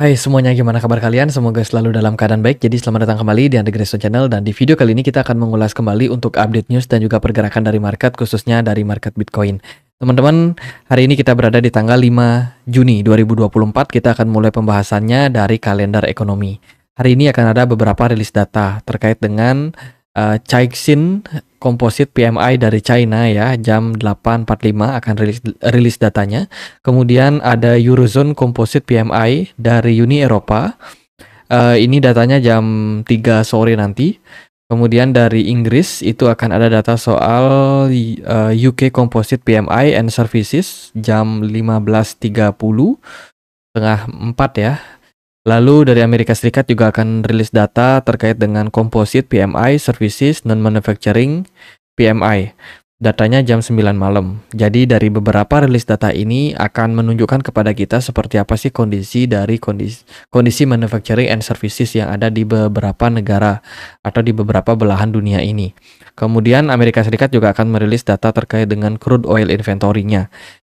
Hai semuanya, gimana kabar kalian? Semoga selalu dalam keadaan baik. Jadi selamat datang kembali di Undergresto Channel dan di video kali ini kita akan mengulas kembali untuk update news dan juga pergerakan dari market khususnya dari market Bitcoin. Teman-teman, hari ini kita berada di tanggal 5 Juni 2024. Kita akan mulai pembahasannya dari kalender ekonomi. Hari ini akan ada beberapa rilis data terkait dengan uh, eh, Caixin Composite PMI dari China ya jam 8.45 akan rilis rilis datanya. Kemudian ada Eurozone Composite PMI dari Uni Eropa. Uh, ini datanya jam 3 sore nanti. Kemudian dari Inggris itu akan ada data soal uh, eh, UK Composite PMI and Services jam 15.30 tengah 4 ya. Lalu dari Amerika Serikat juga akan rilis data terkait dengan komposit PMI, services, non-manufacturing, PMI. Datanya jam 9 malam. Jadi dari beberapa rilis data ini akan menunjukkan kepada kita seperti apa sih kondisi dari kondisi, kondisi manufacturing and services yang ada di beberapa negara atau di beberapa belahan dunia ini. Kemudian Amerika Serikat juga akan merilis data terkait dengan crude oil inventory-nya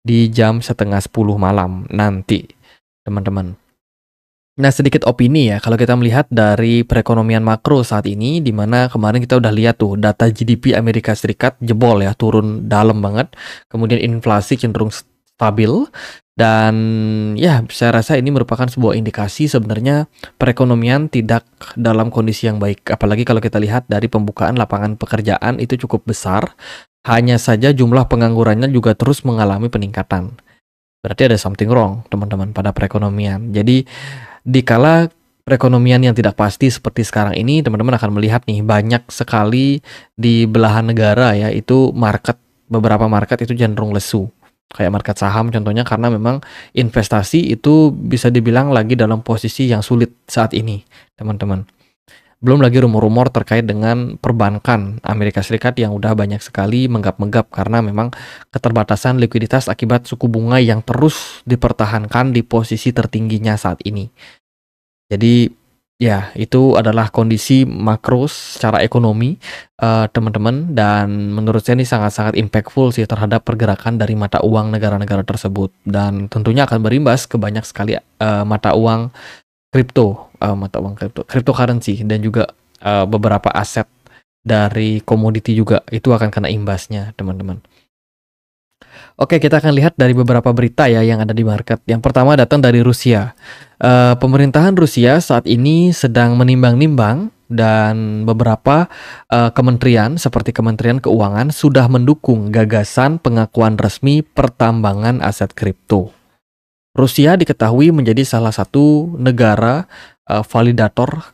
di jam setengah 10 malam nanti, teman-teman. Nah, sedikit opini ya, kalau kita melihat dari perekonomian makro saat ini, di mana kemarin kita udah lihat tuh data GDP Amerika Serikat jebol ya, turun dalam banget. Kemudian inflasi cenderung stabil. Dan ya, saya rasa ini merupakan sebuah indikasi sebenarnya perekonomian tidak dalam kondisi yang baik. Apalagi kalau kita lihat dari pembukaan lapangan pekerjaan itu cukup besar. Hanya saja jumlah penganggurannya juga terus mengalami peningkatan. Berarti ada something wrong, teman-teman, pada perekonomian. Jadi, dikala perekonomian yang tidak pasti seperti sekarang ini, teman-teman akan melihat nih banyak sekali di belahan negara ya itu market beberapa market itu cenderung lesu. Kayak market saham contohnya karena memang investasi itu bisa dibilang lagi dalam posisi yang sulit saat ini, teman-teman. Belum lagi rumor-rumor terkait dengan perbankan Amerika Serikat yang udah banyak sekali menggap-menggap karena memang keterbatasan likuiditas akibat suku bunga yang terus dipertahankan di posisi tertingginya saat ini. Jadi ya itu adalah kondisi makro secara ekonomi teman eh, teman-teman dan menurut saya ini sangat-sangat impactful sih terhadap pergerakan dari mata uang negara-negara tersebut dan tentunya akan berimbas ke banyak sekali uh, mata uang kripto, uh, eh, mata uang kripto, cryptocurrency dan juga uh, beberapa aset dari komoditi juga itu akan kena imbasnya, teman-teman. Oke, kita akan lihat dari beberapa berita ya yang ada di market. Yang pertama datang dari Rusia. Uh, pemerintahan Rusia saat ini sedang menimbang-nimbang dan beberapa uh, kementerian seperti Kementerian Keuangan sudah mendukung gagasan pengakuan resmi pertambangan aset kripto. Rusia diketahui menjadi salah satu negara uh, validator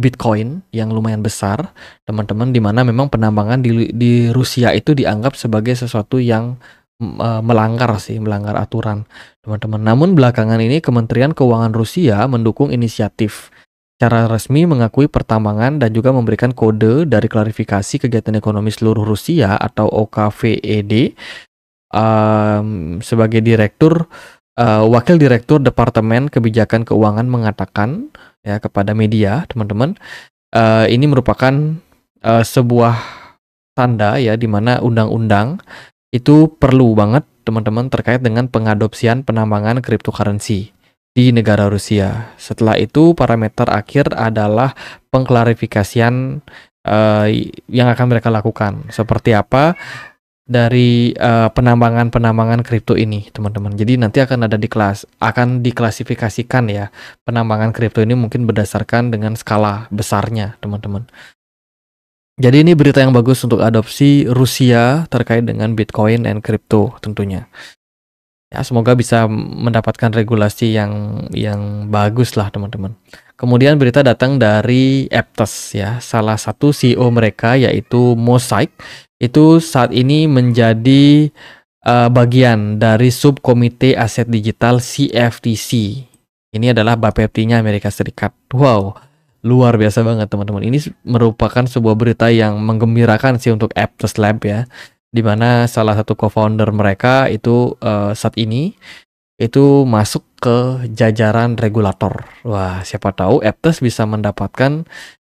Bitcoin yang lumayan besar, teman-teman, di mana memang penambangan di, di Rusia itu dianggap sebagai sesuatu yang uh, melanggar sih, melanggar aturan, teman-teman. Namun belakangan ini Kementerian Keuangan Rusia mendukung inisiatif cara resmi mengakui pertambangan dan juga memberikan kode dari klarifikasi kegiatan ekonomi seluruh Rusia atau OKVED um, sebagai direktur uh, Wakil Direktur Departemen Kebijakan Keuangan mengatakan ya kepada media, teman-teman, uh, ini merupakan uh, sebuah tanda ya di mana undang-undang itu perlu banget teman-teman terkait dengan pengadopsian penambangan cryptocurrency di negara Rusia. Setelah itu parameter akhir adalah pengklarifikasian uh, yang akan mereka lakukan. Seperti apa dari uh, penambangan-penambangan kripto ini, teman-teman. Jadi nanti akan ada di kelas akan diklasifikasikan ya penambangan kripto ini mungkin berdasarkan dengan skala besarnya, teman-teman. Jadi ini berita yang bagus untuk adopsi Rusia terkait dengan Bitcoin dan kripto, tentunya. Ya, semoga bisa mendapatkan regulasi yang yang bagus lah, teman-teman. Kemudian berita datang dari Aptos ya, salah satu CEO mereka yaitu Mosaic itu saat ini menjadi uh, bagian dari subkomite aset digital CFTC. Ini adalah BAPEPT-nya Amerika Serikat. Wow, luar biasa banget teman-teman. Ini merupakan sebuah berita yang menggembirakan sih untuk Aptos Lab ya. Di mana salah satu co-founder mereka itu uh, saat ini itu masuk ke jajaran regulator. Wah, siapa tahu Aptos bisa mendapatkan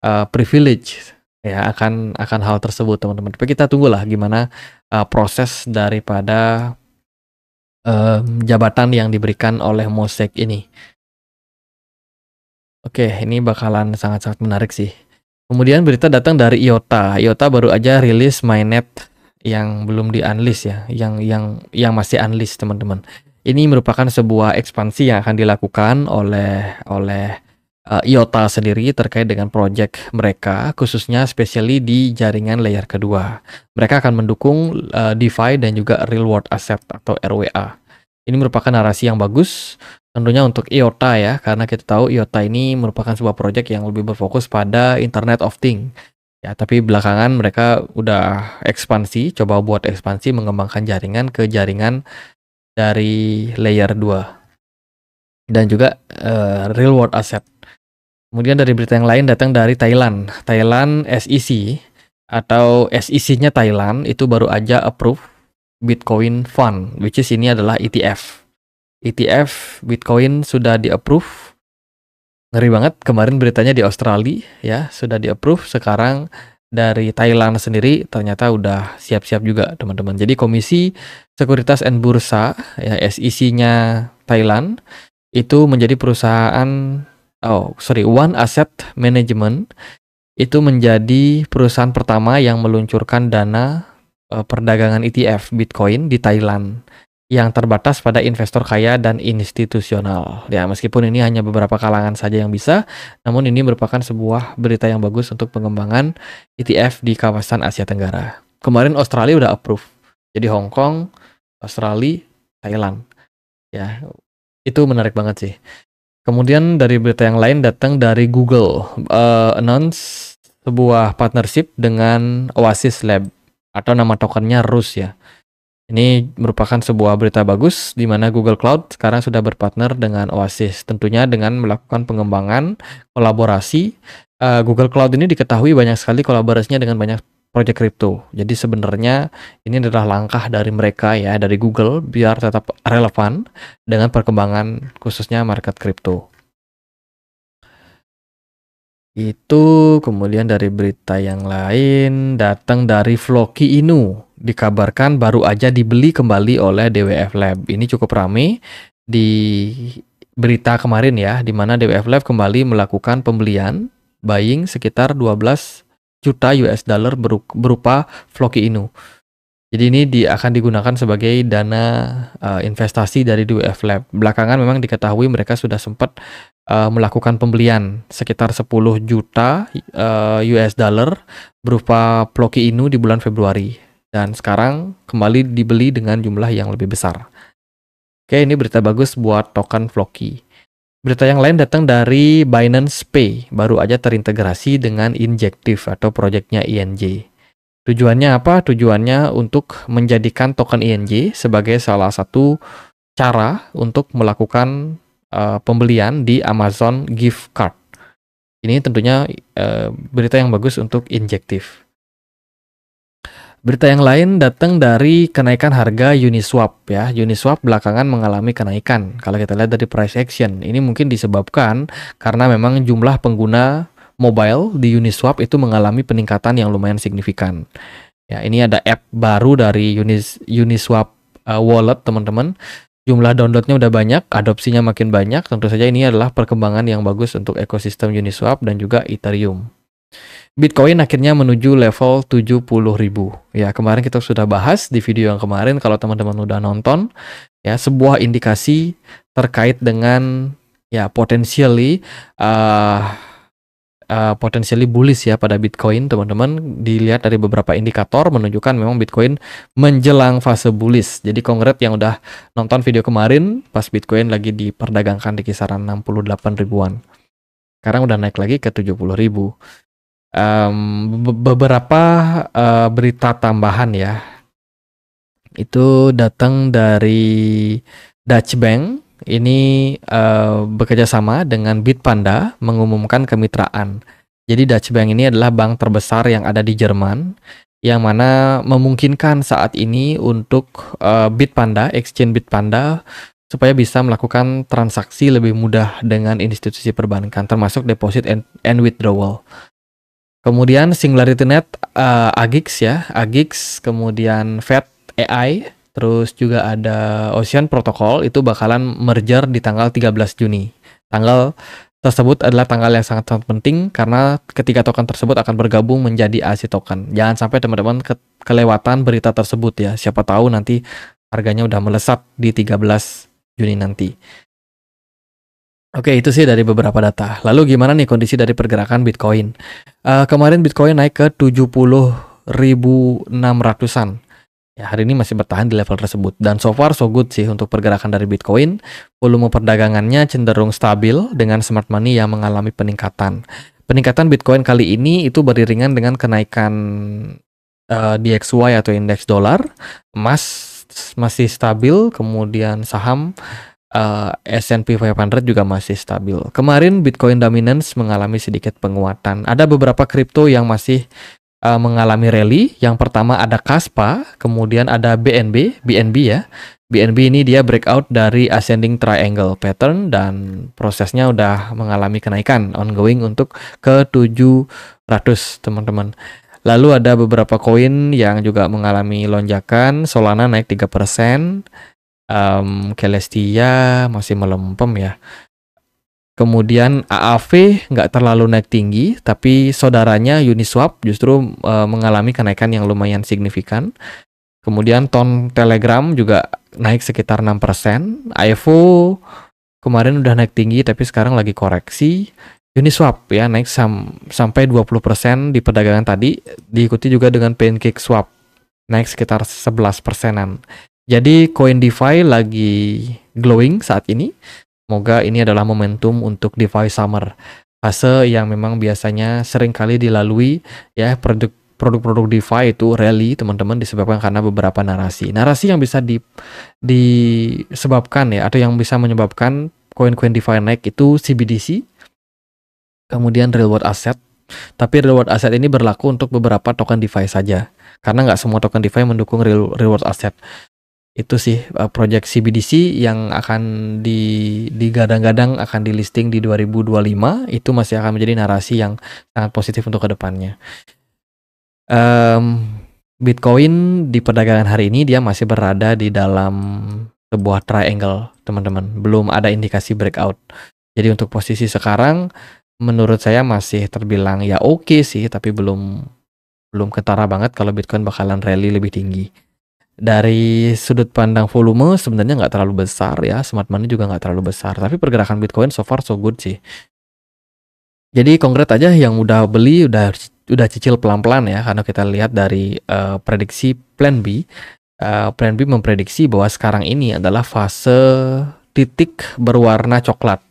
uh, privilege ya akan akan hal tersebut teman-teman. Tapi kita tunggulah gimana uh, proses daripada uh, jabatan yang diberikan oleh Mosek ini. Oke, ini bakalan sangat-sangat menarik sih. Kemudian berita datang dari IOTA. IOTA baru aja rilis mainnet yang belum di unlist ya, yang yang yang masih unlist teman-teman. Ini merupakan sebuah ekspansi yang akan dilakukan oleh oleh uh, IOTA sendiri terkait dengan proyek mereka, khususnya especially di jaringan layer kedua. Mereka akan mendukung uh, DeFi dan juga Real World Asset atau RWA. Ini merupakan narasi yang bagus, tentunya untuk IOTA ya, karena kita tahu IOTA ini merupakan sebuah proyek yang lebih berfokus pada Internet of Things. Ya, tapi belakangan mereka udah ekspansi, coba buat ekspansi mengembangkan jaringan ke jaringan dari layer 2 dan juga uh, eh, real world asset Kemudian dari berita yang lain datang dari Thailand. Thailand SEC atau SEC-nya Thailand itu baru aja approve Bitcoin Fund, which is ini adalah ETF. ETF Bitcoin sudah di-approve. Ngeri banget, kemarin beritanya di Australia ya, sudah di-approve. Sekarang dari Thailand sendiri ternyata udah siap-siap juga teman-teman. Jadi Komisi Sekuritas and Bursa ya SEC-nya Thailand itu menjadi perusahaan oh sorry One Asset Management itu menjadi perusahaan pertama yang meluncurkan dana uh, perdagangan ETF Bitcoin di Thailand yang terbatas pada investor kaya dan institusional. Ya, meskipun ini hanya beberapa kalangan saja yang bisa, namun ini merupakan sebuah berita yang bagus untuk pengembangan ETF di kawasan Asia Tenggara. Kemarin Australia udah approve. Jadi Hong Kong, Australia, Thailand. Ya, itu menarik banget sih. Kemudian dari berita yang lain datang dari Google uh, announce sebuah partnership dengan Oasis Lab atau nama tokennya RUS ya. Ini merupakan sebuah berita bagus di mana Google Cloud sekarang sudah berpartner dengan Oasis. Tentunya dengan melakukan pengembangan kolaborasi. Uh, Google Cloud ini diketahui banyak sekali kolaborasinya dengan banyak project Kripto. Jadi sebenarnya ini adalah langkah dari mereka ya dari Google biar tetap relevan dengan perkembangan khususnya market Kripto. Itu kemudian dari berita yang lain datang dari Floki Inu. Dikabarkan baru aja dibeli kembali oleh DWF Lab. Ini cukup ramai di berita kemarin ya, di mana DWF Lab kembali melakukan pembelian buying sekitar 12 juta US dollar berupa Floki Inu. Jadi ini di, akan digunakan sebagai dana uh, investasi dari WF Lab. Belakangan memang diketahui mereka sudah sempat uh, melakukan pembelian sekitar 10 juta uh, eh, US dollar berupa Floki Inu di bulan Februari. Dan sekarang kembali dibeli dengan jumlah yang lebih besar. Oke, ini berita bagus buat token Floki. Berita yang lain datang dari Binance Pay, baru aja terintegrasi dengan Injective atau proyeknya INJ. Tujuannya apa? Tujuannya untuk menjadikan token INJ sebagai salah satu cara untuk melakukan uh, pembelian di Amazon gift card. Ini tentunya uh, berita yang bagus untuk Injective. Berita yang lain datang dari kenaikan harga Uniswap ya. Uniswap belakangan mengalami kenaikan. Kalau kita lihat dari price action, ini mungkin disebabkan karena memang jumlah pengguna mobile di Uniswap itu mengalami peningkatan yang lumayan signifikan. Ya, ini ada app baru dari Unis Uniswap uh, Wallet, teman-teman. Jumlah downloadnya udah banyak, adopsinya makin banyak. Tentu saja ini adalah perkembangan yang bagus untuk ekosistem Uniswap dan juga Ethereum. Bitcoin akhirnya menuju level 70.000. Ya, kemarin kita sudah bahas di video yang kemarin kalau teman-teman udah nonton, ya sebuah indikasi terkait dengan ya potentially uh, ah, uh, ah, potentially bullish ya pada Bitcoin, teman-teman. Dilihat dari beberapa indikator menunjukkan memang Bitcoin menjelang fase bullish. Jadi kongret yang udah nonton video kemarin pas Bitcoin lagi diperdagangkan di kisaran 68 ribuan. Sekarang udah naik lagi ke 70 ribu um, beberapa uh, berita tambahan ya itu datang dari Dutch Bank ini uh, bekerja sama dengan Bitpanda mengumumkan kemitraan. Jadi Dutch Bank ini adalah bank terbesar yang ada di Jerman yang mana memungkinkan saat ini untuk uh, Bitpanda, exchange Bitpanda supaya bisa melakukan transaksi lebih mudah dengan institusi perbankan termasuk deposit and, and withdrawal. Kemudian Singularity Net uh, Agix ya, Agix, kemudian Fed AI, terus juga ada Ocean Protocol itu bakalan merger di tanggal 13 Juni. Tanggal tersebut adalah tanggal yang sangat sangat penting karena ketiga token tersebut akan bergabung menjadi aset token. Jangan sampai teman-teman ke kelewatan berita tersebut ya. Siapa tahu nanti harganya udah melesat di 13 Juni nanti. Oke, itu sih dari beberapa data. Lalu gimana nih kondisi dari pergerakan Bitcoin? Uh, kemarin Bitcoin naik ke 70.600-an. Ya, hari ini masih bertahan di level tersebut. Dan so far so good sih untuk pergerakan dari Bitcoin. Volume perdagangannya cenderung stabil dengan smart money yang mengalami peningkatan. Peningkatan Bitcoin kali ini itu beriringan dengan kenaikan uh, eh, DXY atau indeks dolar. Emas masih stabil, kemudian saham uh, S&P 500 juga masih stabil. Kemarin Bitcoin dominance mengalami sedikit penguatan. Ada beberapa kripto yang masih uh, mengalami rally. Yang pertama ada Kaspa, kemudian ada BNB, BNB ya. BNB ini dia breakout dari ascending triangle pattern dan prosesnya udah mengalami kenaikan ongoing untuk ke 700, teman-teman. Lalu ada beberapa koin yang juga mengalami lonjakan, Solana naik 3%, um, Celestia masih melempem ya. Kemudian AAV nggak terlalu naik tinggi, tapi saudaranya Uniswap justru uh, mengalami kenaikan yang lumayan signifikan. Kemudian ton Telegram juga naik sekitar 6%. IFO kemarin udah naik tinggi, tapi sekarang lagi koreksi. Uniswap ya naik sam sampai 20% di perdagangan tadi, diikuti juga dengan Pancake Swap naik sekitar 11 persenan. Jadi koin DeFi lagi glowing saat ini. Semoga ini adalah momentum untuk DeFi Summer. Fase yang memang biasanya sering kali dilalui ya produk produk-produk DeFi itu rally teman-teman disebabkan karena beberapa narasi. Narasi yang bisa di disebabkan ya atau yang bisa menyebabkan koin-koin DeFi naik itu CBDC, kemudian reward asset. Tapi reward asset ini berlaku untuk beberapa token DeFi saja karena nggak semua token DeFi mendukung reward asset itu sih uh, project CBDC yang akan di digadang-gadang akan di listing di 2025 itu masih akan menjadi narasi yang sangat positif untuk kedepannya. Um, Bitcoin di perdagangan hari ini dia masih berada di dalam sebuah triangle teman-teman belum ada indikasi breakout. Jadi untuk posisi sekarang menurut saya masih terbilang ya oke okay sih tapi belum belum ketara banget kalau Bitcoin bakalan rally lebih tinggi dari sudut pandang volume sebenarnya nggak terlalu besar ya smart money juga nggak terlalu besar tapi pergerakan bitcoin so far so good sih jadi konkret aja yang udah beli udah udah cicil pelan-pelan ya karena kita lihat dari uh, prediksi plan B uh, plan B memprediksi bahwa sekarang ini adalah fase titik berwarna coklat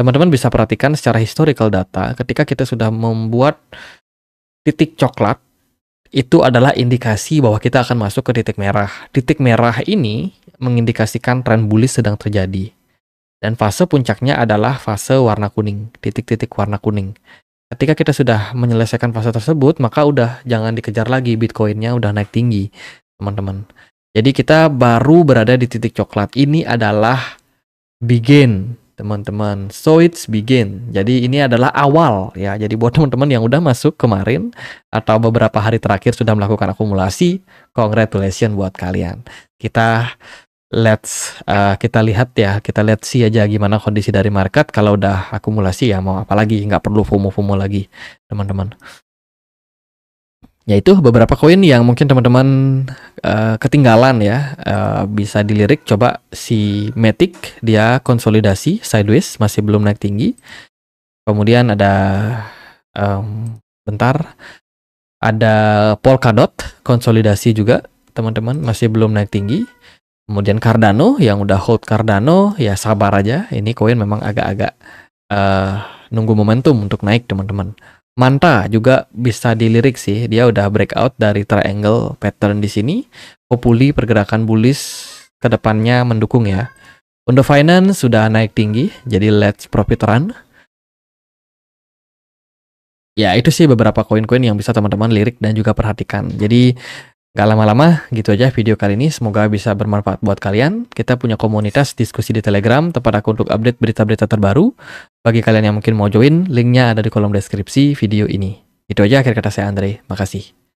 teman-teman bisa perhatikan secara historical data ketika kita sudah membuat titik coklat itu adalah indikasi bahwa kita akan masuk ke titik merah. Titik merah ini mengindikasikan tren bullish sedang terjadi. Dan fase puncaknya adalah fase warna kuning, titik-titik warna kuning. Ketika kita sudah menyelesaikan fase tersebut, maka udah jangan dikejar lagi Bitcoinnya udah naik tinggi, teman-teman. Jadi kita baru berada di titik coklat. Ini adalah begin teman-teman. So it's begin. Jadi ini adalah awal ya. Jadi buat teman-teman yang udah masuk kemarin atau beberapa hari terakhir sudah melakukan akumulasi, congratulations buat kalian. Kita let's uh, kita lihat ya, kita lihat sih aja gimana kondisi dari market kalau udah akumulasi ya mau apalagi nggak perlu FOMO-FOMO lagi, teman-teman yaitu beberapa koin yang mungkin teman-teman uh, ketinggalan ya uh, bisa dilirik coba si Matic dia konsolidasi sideways masih belum naik tinggi kemudian ada um, bentar ada Polkadot konsolidasi juga teman-teman masih belum naik tinggi kemudian Cardano yang udah hold Cardano ya sabar aja ini koin memang agak-agak uh, nunggu momentum untuk naik teman-teman Manta juga bisa dilirik sih. Dia udah breakout dari triangle pattern di sini. Populi pergerakan bullish ke depannya mendukung ya. Untuk finance sudah naik tinggi, jadi let's profit run. Ya, itu sih beberapa koin-koin yang bisa teman-teman lirik dan juga perhatikan. Jadi Gak lama-lama, gitu aja video kali ini. Semoga bisa bermanfaat buat kalian. Kita punya komunitas diskusi di Telegram, tempat aku untuk update berita-berita terbaru. Bagi kalian yang mungkin mau join, linknya ada di kolom deskripsi video ini. Itu aja akhir kata saya Andre. Makasih.